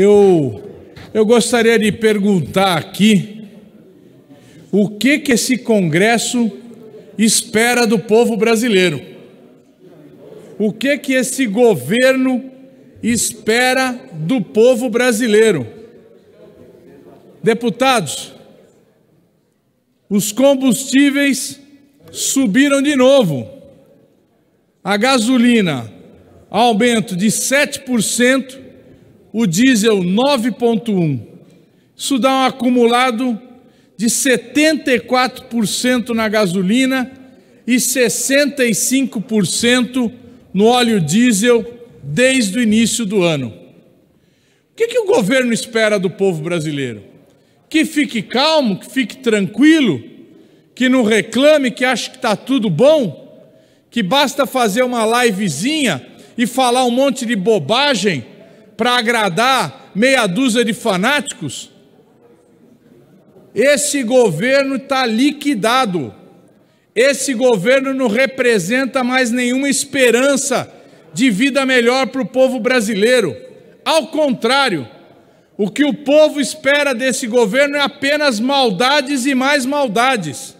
Eu, eu gostaria de perguntar aqui o que, que esse Congresso espera do povo brasileiro. O que, que esse governo espera do povo brasileiro. Deputados, os combustíveis subiram de novo. A gasolina, aumento de 7% o diesel 9,1. Isso dá um acumulado de 74% na gasolina e 65% no óleo diesel desde o início do ano. O que, que o governo espera do povo brasileiro? Que fique calmo, que fique tranquilo, que não reclame, que ache que está tudo bom, que basta fazer uma livezinha e falar um monte de bobagem para agradar meia dúzia de fanáticos, esse governo está liquidado. Esse governo não representa mais nenhuma esperança de vida melhor para o povo brasileiro. Ao contrário, o que o povo espera desse governo é apenas maldades e mais maldades.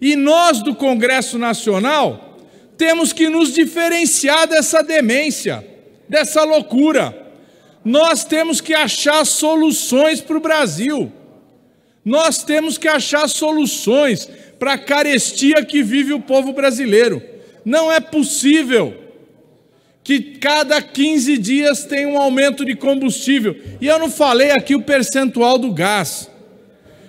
E nós do Congresso Nacional temos que nos diferenciar dessa demência, dessa loucura. Nós temos que achar soluções para o Brasil. Nós temos que achar soluções para a carestia que vive o povo brasileiro. Não é possível que cada 15 dias tem um aumento de combustível. E eu não falei aqui o percentual do gás,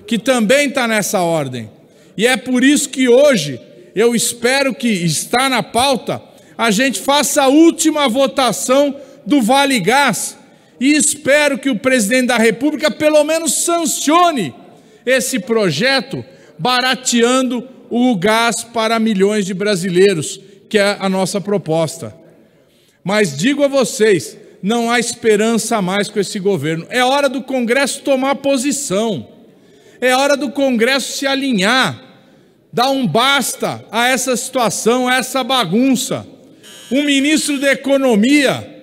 que também está nessa ordem. E é por isso que hoje eu espero que está na pauta a gente faça a última votação do Vale Gás e espero que o presidente da República pelo menos sancione esse projeto, barateando o gás para milhões de brasileiros, que é a nossa proposta. Mas digo a vocês, não há esperança mais com esse governo. É hora do Congresso tomar posição. É hora do Congresso se alinhar, dar um basta a essa situação, a essa bagunça. Um ministro da Economia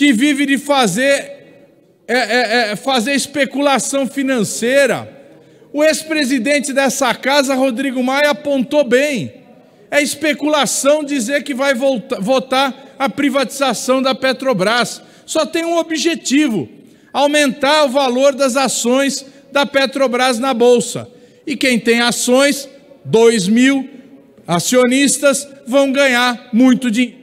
que vive de fazer, é, é, é, fazer especulação financeira. O ex-presidente dessa casa, Rodrigo Maia, apontou bem. É especulação dizer que vai votar a privatização da Petrobras. Só tem um objetivo: aumentar o valor das ações da Petrobras na bolsa. E quem tem ações, 2 mil acionistas, vão ganhar muito dinheiro.